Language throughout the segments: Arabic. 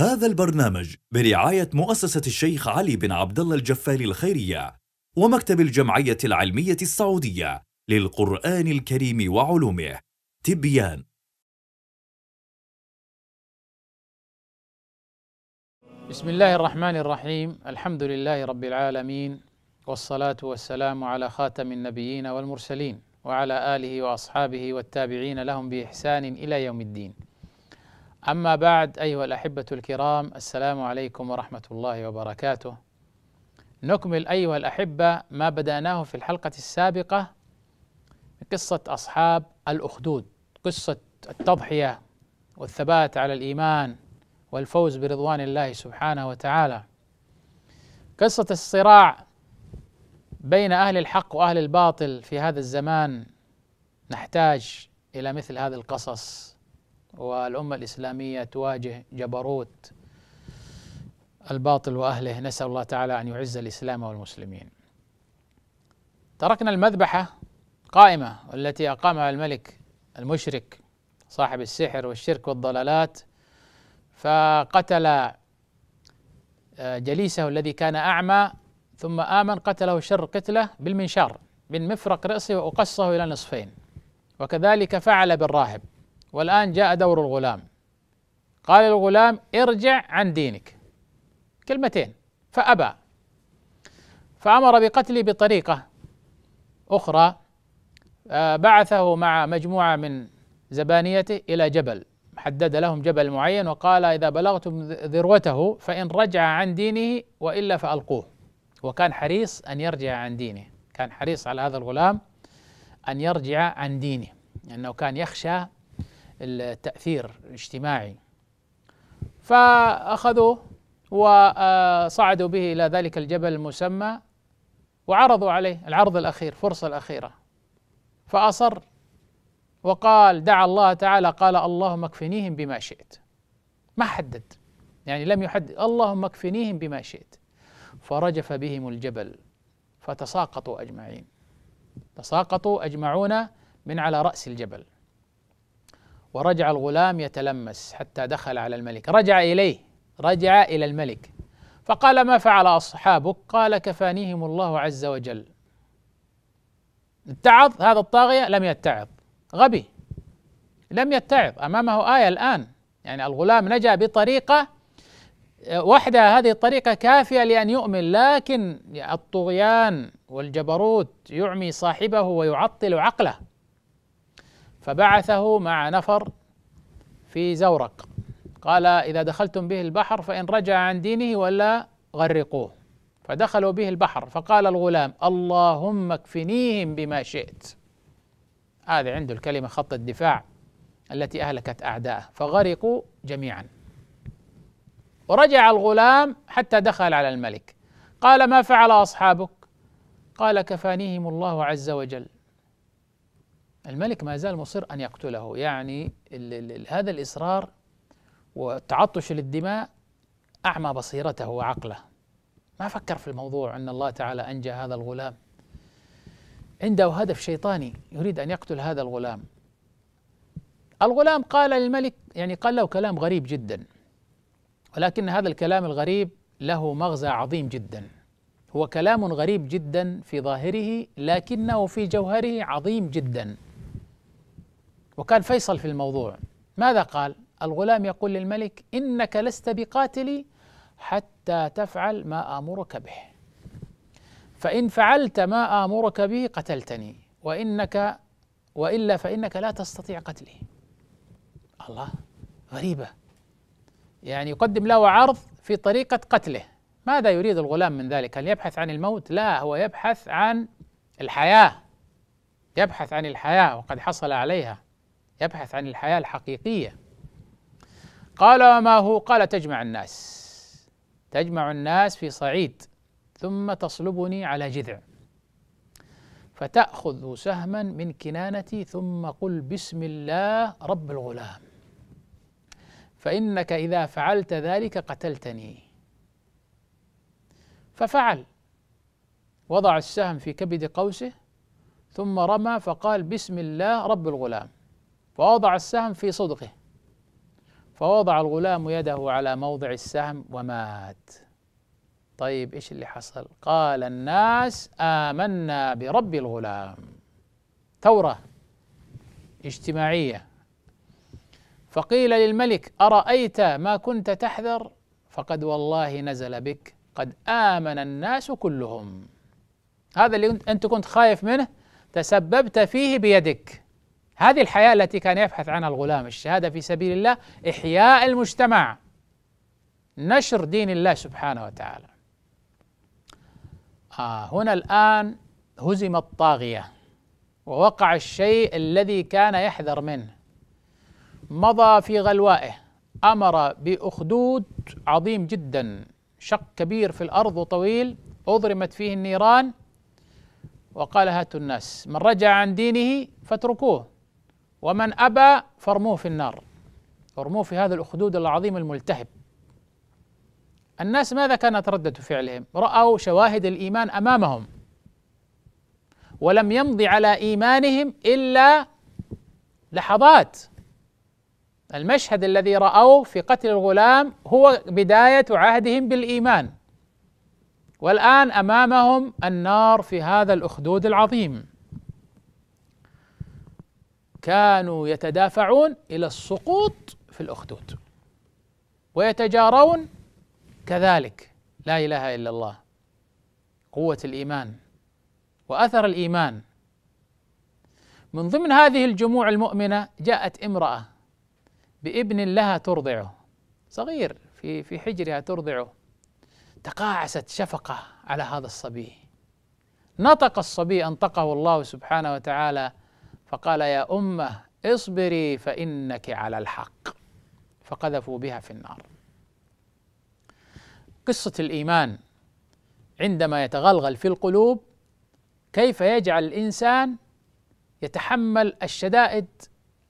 هذا البرنامج برعاية مؤسسة الشيخ علي بن عبد الله الجفاري الخيرية ومكتب الجمعية العلمية السعودية للقرآن الكريم وعلومه تبيان بسم الله الرحمن الرحيم الحمد لله رب العالمين والصلاة والسلام على خاتم النبيين والمرسلين وعلى آله وأصحابه والتابعين لهم بإحسان إلى يوم الدين أما بعد أيها الأحبة الكرام السلام عليكم ورحمة الله وبركاته. نكمل أيها الأحبة ما بدأناه في الحلقة السابقة قصة أصحاب الأخدود، قصة التضحية والثبات على الإيمان والفوز برضوان الله سبحانه وتعالى. قصة الصراع بين أهل الحق وأهل الباطل في هذا الزمان نحتاج إلى مثل هذه القصص والأمة الإسلامية تواجه جبروت الباطل وأهله نسأل الله تعالى أن يعز الإسلام والمسلمين تركنا المذبحة قائمة التي أقامها الملك المشرك صاحب السحر والشرك والضلالات فقتل آه، جليسه الذي كان أعمى ثم آمن قتله شر قتله بالمنشار من مفرق رأسه وقصه إلى نصفين وكذلك فعل بالراهب والآن جاء دور الغلام قال الغلام ارجع عن دينك كلمتين فأبى فأمر بقتله بطريقة أخرى آه، بعثه مع مجموعة من زبانيته إلى جبل حدد لهم جبل معين وقال إذا بلغتم ذروته فإن رجع عن دينه وإلا فألقوه وكان حريص أن يرجع عن دينه كان حريص على هذا الغلام أن يرجع عن دينه لأنه كان يخشى التأثير الاجتماعي فأخذوه وصعدوا به إلى ذلك الجبل المسمى وعرضوا عليه العرض الأخير فرصة الأخيرة فأصر وقال دعا الله تعالى قال اللهم اكفنيهم بما شئت ما حدد يعني لم يحدد اللهم اكفنيهم بما شئت فرجف بهم الجبل فتساقطوا أجمعين تساقطوا أجمعون من على رأس الجبل ورجع الغلام يتلمس حتى دخل على الملك رجع إليه رجع إلى الملك فقال ما فعل أصحابك قال كفانيهم الله عز وجل اتعظ هذا الطاغية لم يتعظ غبي لم يتعظ أمامه آية الآن يعني الغلام نجا بطريقة وحدها هذه الطريقة كافية لأن يؤمن لكن الطغيان والجبروت يعمي صاحبه ويعطل عقله فبعثه مع نفر في زورق قال إذا دخلتم به البحر فإن رجع عن دينه ولا غرقوه فدخلوا به البحر فقال الغلام اللهم اكفنيهم بما شئت هذا عنده الكلمة خط الدفاع التي أهلكت أعداءه فغرقوا جميعا ورجع الغلام حتى دخل على الملك قال ما فعل أصحابك قال كفانيهم الله عز وجل الملك ما زال مصر أن يقتله يعني الـ الـ هذا الإصرار والتعطش للدماء أعمى بصيرته وعقله ما فكر في الموضوع أن الله تعالى أنجى هذا الغلام عنده هدف شيطاني يريد أن يقتل هذا الغلام الغلام قال للملك يعني قال له كلام غريب جدا ولكن هذا الكلام الغريب له مغزى عظيم جدا هو كلام غريب جدا في ظاهره لكنه في جوهره عظيم جدا وكان فيصل في الموضوع ماذا قال الغلام يقول للملك إنك لست بقاتلي حتى تفعل ما آمرك به فإن فعلت ما آمرك به قتلتني وإنك وإلا فإنك لا تستطيع قتلي الله غريبة يعني يقدم له عرض في طريقة قتله ماذا يريد الغلام من ذلك هل يبحث عن الموت لا هو يبحث عن الحياة يبحث عن الحياة وقد حصل عليها يبحث عن الحياة الحقيقية قال وما هو قال تجمع الناس تجمع الناس في صعيد ثم تصلبني على جذع فتأخذ سهما من كنانتي ثم قل بسم الله رب الغلام فإنك إذا فعلت ذلك قتلتني ففعل وضع السهم في كبد قوسه ثم رمى فقال بسم الله رب الغلام فوضع السهم في صدقه فوضع الغلام يده على موضع السهم ومات طيب ايش اللي حصل قال الناس امنا برب الغلام ثوره اجتماعيه فقيل للملك ارايت ما كنت تحذر فقد والله نزل بك قد امن الناس كلهم هذا اللي انت كنت خايف منه تسببت فيه بيدك هذه الحياة التي كان يبحث عنها الغلام الشهادة في سبيل الله إحياء المجتمع نشر دين الله سبحانه وتعالى آه هنا الآن هزم الطاغية ووقع الشيء الذي كان يحذر منه مضى في غلوائه أمر بأخدود عظيم جدا شق كبير في الأرض وطويل أضرمت فيه النيران وقال هاتوا الناس من رجع عن دينه فاتركوه ومن أبى فارموه في النار فارموه في هذا الأخدود العظيم الملتهب الناس ماذا كانت ردة فعلهم؟ رأوا شواهد الإيمان أمامهم ولم يمضي على إيمانهم إلا لحظات المشهد الذي رأوه في قتل الغلام هو بداية عهدهم بالإيمان والآن أمامهم النار في هذا الأخدود العظيم كانوا يتدافعون الى السقوط في الاخدود ويتجارون كذلك لا اله الا الله قوه الايمان واثر الايمان من ضمن هذه الجموع المؤمنه جاءت امراه بابن لها ترضعه صغير في في حجرها ترضعه تقاعست شفقه على هذا الصبي نطق الصبي انطقه الله سبحانه وتعالى فقال يا أمة اصبري فإنك على الحق فقذفوا بها في النار قصة الإيمان عندما يتغلغل في القلوب كيف يجعل الإنسان يتحمل الشدائد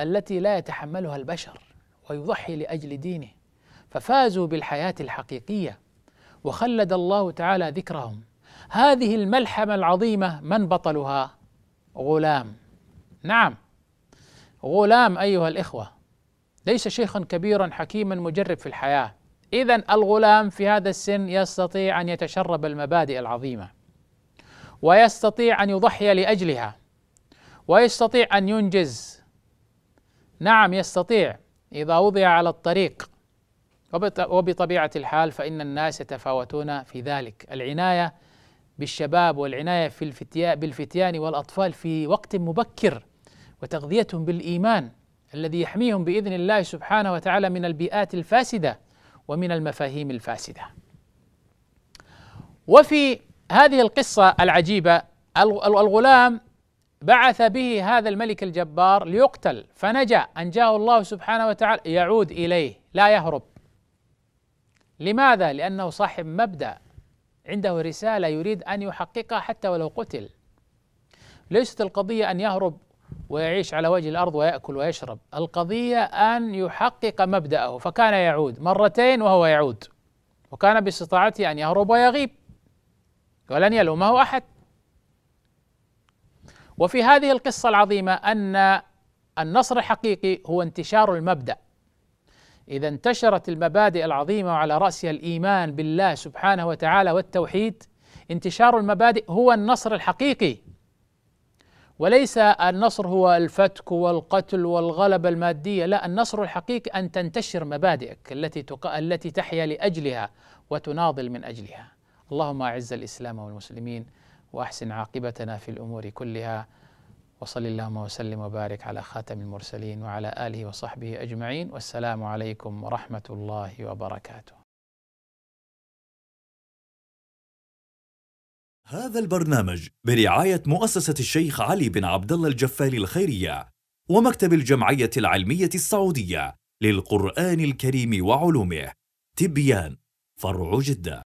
التي لا يتحملها البشر ويضحي لأجل دينه ففازوا بالحياة الحقيقية وخلد الله تعالى ذكرهم هذه الملحمة العظيمة من بطلها؟ غلام نعم غلام أيها الإخوة ليس شيخا كبيرا حكيما مجرب في الحياة إذا الغلام في هذا السن يستطيع أن يتشرب المبادئ العظيمة ويستطيع أن يضحي لأجلها ويستطيع أن ينجز نعم يستطيع إذا وضع على الطريق وبطبيعة الحال فإن الناس يتفاوتون في ذلك العناية بالشباب والعناية في الفتيان بالفتيان والأطفال في وقت مبكر وتغذيتهم بالإيمان الذي يحميهم بإذن الله سبحانه وتعالى من البيئات الفاسدة ومن المفاهيم الفاسدة وفي هذه القصة العجيبة الغلام بعث به هذا الملك الجبار ليقتل فنجا أنجاه الله سبحانه وتعالى يعود إليه لا يهرب لماذا؟ لأنه صاحب مبدأ عنده رسالة يريد أن يحققها حتى ولو قتل ليست القضية أن يهرب ويعيش على وجه الارض وياكل ويشرب، القضيه ان يحقق مبداه فكان يعود مرتين وهو يعود وكان باستطاعته ان يهرب ويغيب ولن يلومه احد. وفي هذه القصه العظيمه ان النصر الحقيقي هو انتشار المبدا. اذا انتشرت المبادئ العظيمه وعلى راسها الايمان بالله سبحانه وتعالى والتوحيد انتشار المبادئ هو النصر الحقيقي وليس النصر هو الفتك والقتل والغلبة المادية لا النصر الحقيقي أن تنتشر مبادئك التي, تق... التي تحيا لأجلها وتناضل من أجلها اللهم أعز الإسلام والمسلمين وأحسن عاقبتنا في الأمور كلها وصل اللهم وسلم وبارك على خاتم المرسلين وعلى آله وصحبه أجمعين والسلام عليكم ورحمة الله وبركاته هذا البرنامج برعاية مؤسسة الشيخ علي بن عبد الله الجفاري الخيرية ومكتب الجمعية العلمية السعودية للقرآن الكريم وعلومه تبيان فرع جدة